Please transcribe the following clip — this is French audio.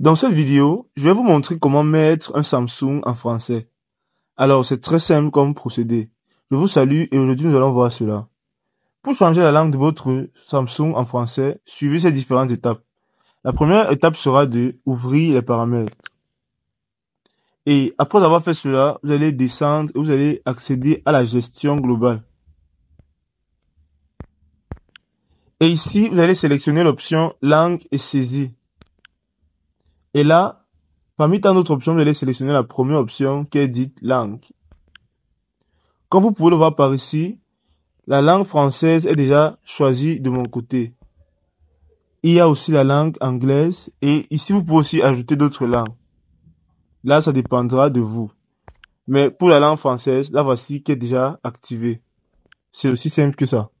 Dans cette vidéo, je vais vous montrer comment mettre un Samsung en français. Alors, c'est très simple comme procédé. Je vous salue et aujourd'hui nous allons voir cela. Pour changer la langue de votre Samsung en français, suivez ces différentes étapes. La première étape sera de ouvrir les paramètres. Et après avoir fait cela, vous allez descendre et vous allez accéder à la gestion globale. Et ici, vous allez sélectionner l'option langue et saisie. Et là, parmi tant d'autres options, je vais sélectionner la première option qui est dite langue. Comme vous pouvez le voir par ici, la langue française est déjà choisie de mon côté. Il y a aussi la langue anglaise et ici vous pouvez aussi ajouter d'autres langues. Là, ça dépendra de vous. Mais pour la langue française, la voici qui est déjà activée. C'est aussi simple que ça.